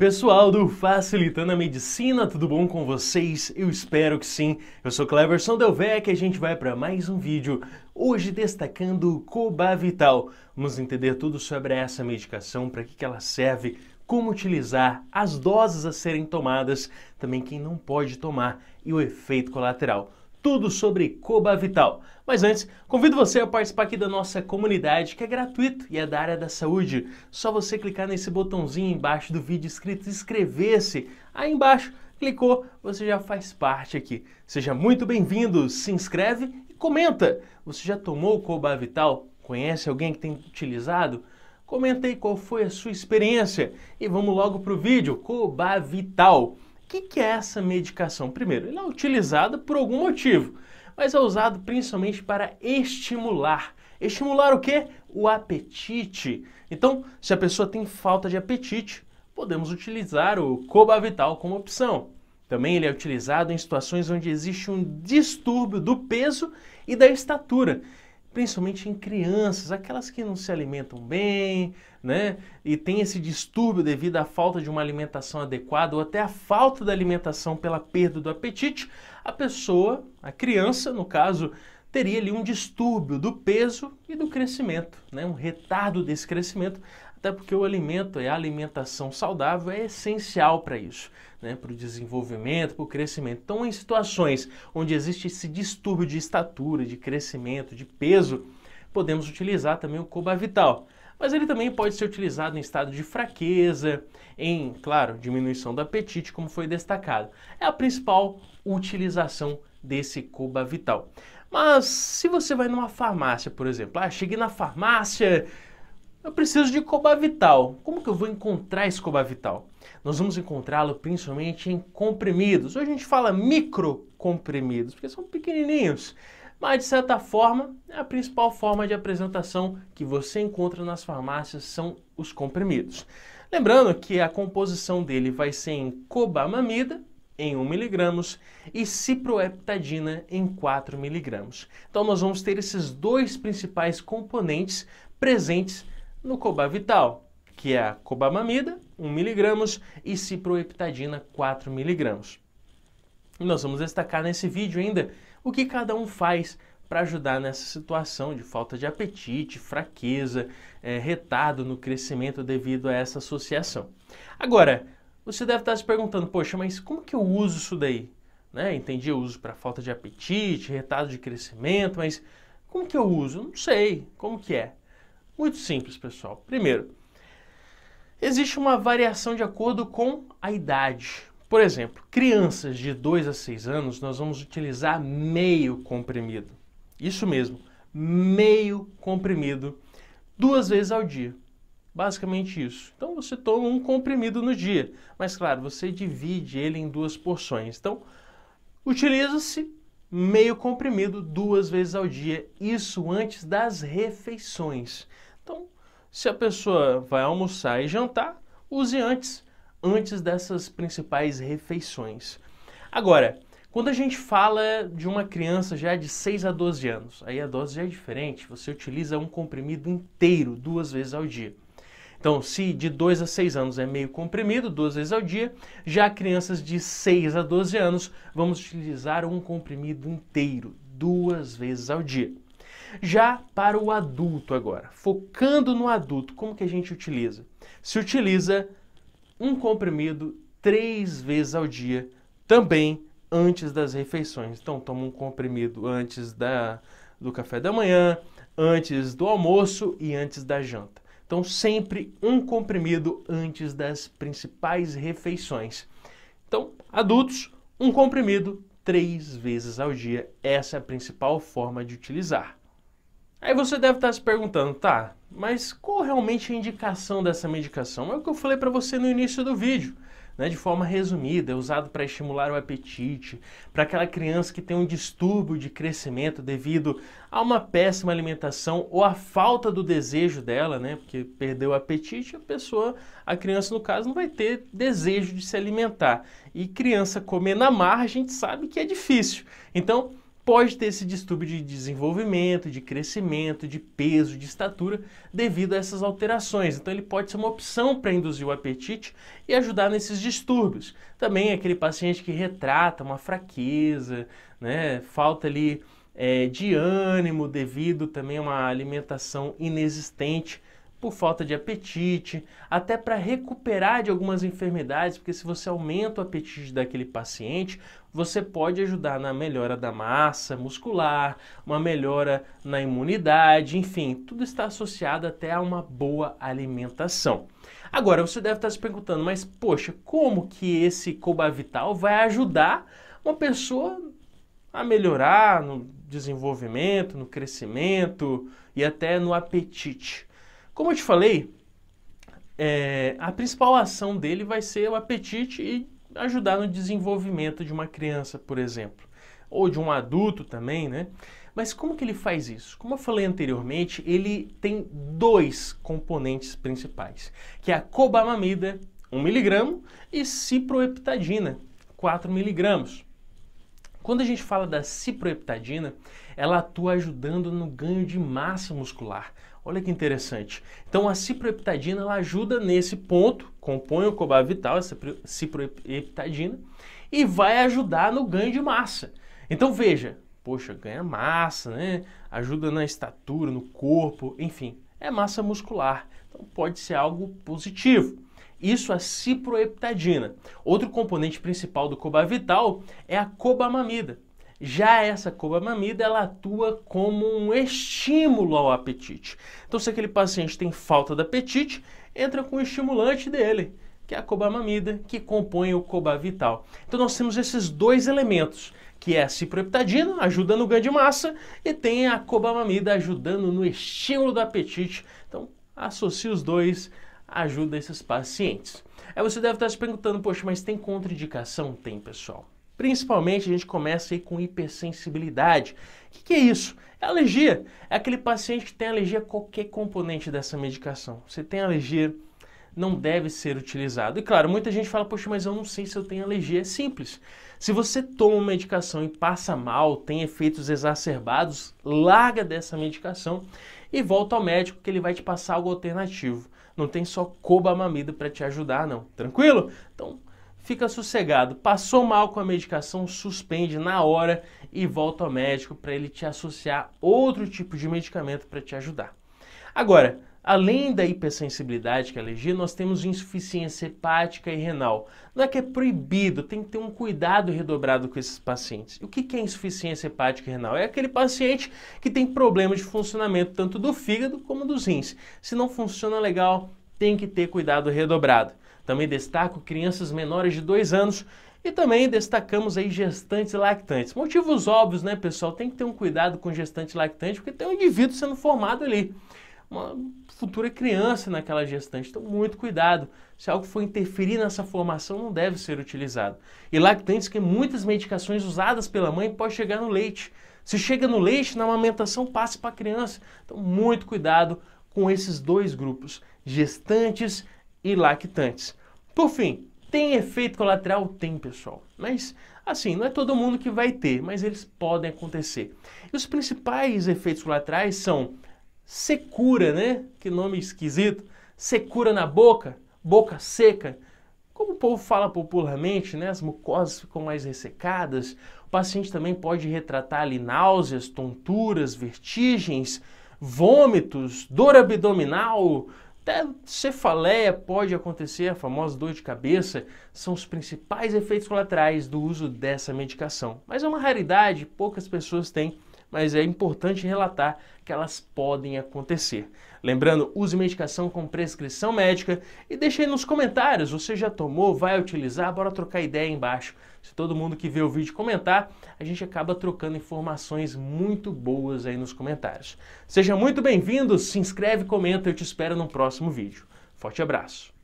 pessoal do Facilitando a Medicina, tudo bom com vocês? Eu espero que sim. Eu sou Cleverson Delvec e a gente vai para mais um vídeo, hoje destacando o Cobavital. Vamos entender tudo sobre essa medicação, para que, que ela serve, como utilizar, as doses a serem tomadas, também quem não pode tomar e o efeito colateral tudo sobre Coba Vital. Mas antes, convido você a participar aqui da nossa comunidade, que é gratuito e é da área da saúde. Só você clicar nesse botãozinho embaixo do vídeo escrito inscrever-se. Aí embaixo, clicou, você já faz parte aqui. Seja muito bem-vindo, se inscreve e comenta. Você já tomou Coba Vital? Conhece alguém que tem utilizado? Comenta aí qual foi a sua experiência. E vamos logo para o vídeo, Coba Vital que, que é essa medicação? Primeiro, ela é utilizada por algum motivo, mas é usado principalmente para estimular. Estimular o que? O apetite. Então, se a pessoa tem falta de apetite, podemos utilizar o Cobavital como opção. Também ele é utilizado em situações onde existe um distúrbio do peso e da estatura principalmente em crianças, aquelas que não se alimentam bem, né, e tem esse distúrbio devido à falta de uma alimentação adequada ou até a falta da alimentação pela perda do apetite, a pessoa, a criança, no caso, teria ali um distúrbio do peso e do crescimento, né, um retardo desse crescimento, até porque o alimento e é a alimentação saudável é essencial para isso, né? para o desenvolvimento, para o crescimento. Então, em situações onde existe esse distúrbio de estatura, de crescimento, de peso, podemos utilizar também o vital. Mas ele também pode ser utilizado em estado de fraqueza, em, claro, diminuição do apetite, como foi destacado. É a principal utilização desse vital. Mas se você vai numa farmácia, por exemplo, ah, cheguei na farmácia, eu preciso de Cobavital. Como que eu vou encontrar esse Cobavital? Nós vamos encontrá-lo principalmente em comprimidos. Hoje a gente fala micro comprimidos porque são pequenininhos. Mas, de certa forma, é a principal forma de apresentação que você encontra nas farmácias são os comprimidos. Lembrando que a composição dele vai ser em cobamamida, em 1mg e ciproheptadina em 4mg. Então nós vamos ter esses dois principais componentes presentes no Cobavital, que é a cobamamida, 1mg, e ciproheptadina, 4mg. nós vamos destacar nesse vídeo ainda o que cada um faz para ajudar nessa situação de falta de apetite, fraqueza, é, retardo no crescimento devido a essa associação. Agora, você deve estar se perguntando, poxa, mas como que eu uso isso daí? Né? Entendi, eu uso para falta de apetite, retardo de crescimento, mas como que eu uso? Não sei, como que é? Muito simples, pessoal. Primeiro, existe uma variação de acordo com a idade. Por exemplo, crianças de 2 a 6 anos, nós vamos utilizar meio comprimido. Isso mesmo, meio comprimido, duas vezes ao dia. Basicamente isso. Então você toma um comprimido no dia, mas claro, você divide ele em duas porções. Então, utiliza-se meio comprimido duas vezes ao dia, isso antes das refeições. Se a pessoa vai almoçar e jantar, use antes, antes dessas principais refeições. Agora, quando a gente fala de uma criança já de 6 a 12 anos, aí a dose já é diferente, você utiliza um comprimido inteiro duas vezes ao dia. Então, se de 2 a 6 anos é meio comprimido, duas vezes ao dia, já crianças de 6 a 12 anos, vamos utilizar um comprimido inteiro duas vezes ao dia. Já para o adulto agora, focando no adulto, como que a gente utiliza? Se utiliza um comprimido três vezes ao dia, também antes das refeições. Então toma um comprimido antes da, do café da manhã, antes do almoço e antes da janta. Então sempre um comprimido antes das principais refeições. Então, adultos, um comprimido três vezes ao dia. Essa é a principal forma de utilizar. Aí você deve estar tá se perguntando, tá, mas qual realmente é a indicação dessa medicação? É o que eu falei para você no início do vídeo. Né, de forma resumida, é usado para estimular o apetite, para aquela criança que tem um distúrbio de crescimento devido a uma péssima alimentação ou à falta do desejo dela, né, porque perdeu o apetite, a pessoa, a criança no caso, não vai ter desejo de se alimentar. E criança comer na mar, a gente sabe que é difícil. Então, pode ter esse distúrbio de desenvolvimento, de crescimento, de peso, de estatura, devido a essas alterações. Então ele pode ser uma opção para induzir o apetite e ajudar nesses distúrbios. Também é aquele paciente que retrata uma fraqueza, né, falta ali é, de ânimo devido também a uma alimentação inexistente por falta de apetite, até para recuperar de algumas enfermidades, porque se você aumenta o apetite daquele paciente, você pode ajudar na melhora da massa muscular, uma melhora na imunidade, enfim, tudo está associado até a uma boa alimentação. Agora, você deve estar se perguntando, mas poxa, como que esse Cobavital vai ajudar uma pessoa a melhorar no desenvolvimento, no crescimento e até no apetite? Como eu te falei, é, a principal ação dele vai ser o apetite e ajudar no desenvolvimento de uma criança, por exemplo, ou de um adulto também, né? Mas como que ele faz isso? Como eu falei anteriormente, ele tem dois componentes principais, que é a cobamamida, 1 miligramo, e ciproheptadina, 4 miligramos. Quando a gente fala da ciproheptadina, ela atua ajudando no ganho de massa muscular, Olha que interessante. Então a ciproheptadina ela ajuda nesse ponto, compõe o cobavital, essa ciproheptadina, e vai ajudar no ganho de massa. Então veja, poxa, ganha massa, né? Ajuda na estatura, no corpo, enfim, é massa muscular. Então pode ser algo positivo. Isso a ciproheptadina. Outro componente principal do cobavital é a cobamamida. Já essa cobamamida, ela atua como um estímulo ao apetite. Então, se aquele paciente tem falta de apetite, entra com o estimulante dele, que é a cobamamida, que compõe o cobavital. Então, nós temos esses dois elementos, que é a cipreptadina, ajuda no ganho de massa, e tem a cobamamida ajudando no estímulo do apetite. Então, associa os dois, ajuda esses pacientes. Aí você deve estar se perguntando, poxa, mas tem contraindicação? Tem, pessoal. Principalmente a gente começa aí com hipersensibilidade. O que, que, é isso? É alergia. É aquele paciente que tem alergia a qualquer componente dessa medicação. Você tem alergia, não deve ser utilizado. E claro, muita gente fala, poxa, mas eu não sei se eu tenho alergia. É simples. Se você toma uma medicação e passa mal, tem efeitos exacerbados, larga dessa medicação e volta ao médico que ele vai te passar algo alternativo. Não tem só cobamamida para te ajudar, não. Tranquilo? Então, fica sossegado. Passou mal com a medicação, suspende na hora e volta ao médico para ele te associar outro tipo de medicamento para te ajudar. Agora, além da hipersensibilidade, que é alergia, nós temos insuficiência hepática e renal. Não é que é proibido, tem que ter um cuidado redobrado com esses pacientes. E o que é insuficiência hepática e renal? É aquele paciente que tem problemas de funcionamento tanto do fígado como dos rins. Se não funciona legal, tem que ter cuidado redobrado. Também destaco crianças menores de 2 anos e também destacamos aí gestantes lactantes. Motivos óbvios, né, pessoal? Tem que ter um cuidado com gestante lactantes lactante, porque tem um indivíduo sendo formado ali. Uma futura criança naquela gestante. Então, muito cuidado. Se algo for interferir nessa formação, não deve ser utilizado. E lactantes, que muitas medicações usadas pela mãe podem chegar no leite. Se chega no leite, na amamentação, passe para a criança. Então, muito cuidado com esses dois grupos, gestantes e lactantes. Por fim, tem efeito colateral? Tem, pessoal. Mas, assim, não é todo mundo que vai ter, mas eles podem acontecer. E os principais efeitos colaterais são secura, né? Que nome esquisito. Secura na boca, boca seca. Como o povo fala popularmente, né? As mucosas ficam mais ressecadas. O paciente também pode retratar ali náuseas, tonturas, vertigens, vômitos, dor abdominal, até cefaleia pode acontecer, a famosa dor de cabeça, são os principais efeitos colaterais do uso dessa medicação. Mas é uma raridade, poucas pessoas têm, mas é importante relatar que elas podem acontecer. Lembrando, use medicação com prescrição médica e deixe aí nos comentários, você já tomou, vai utilizar, bora trocar ideia aí embaixo. Se todo mundo que vê o vídeo comentar, a gente acaba trocando informações muito boas aí nos comentários. Seja muito bem-vindo, se inscreve, comenta, eu te espero no próximo vídeo. Forte abraço!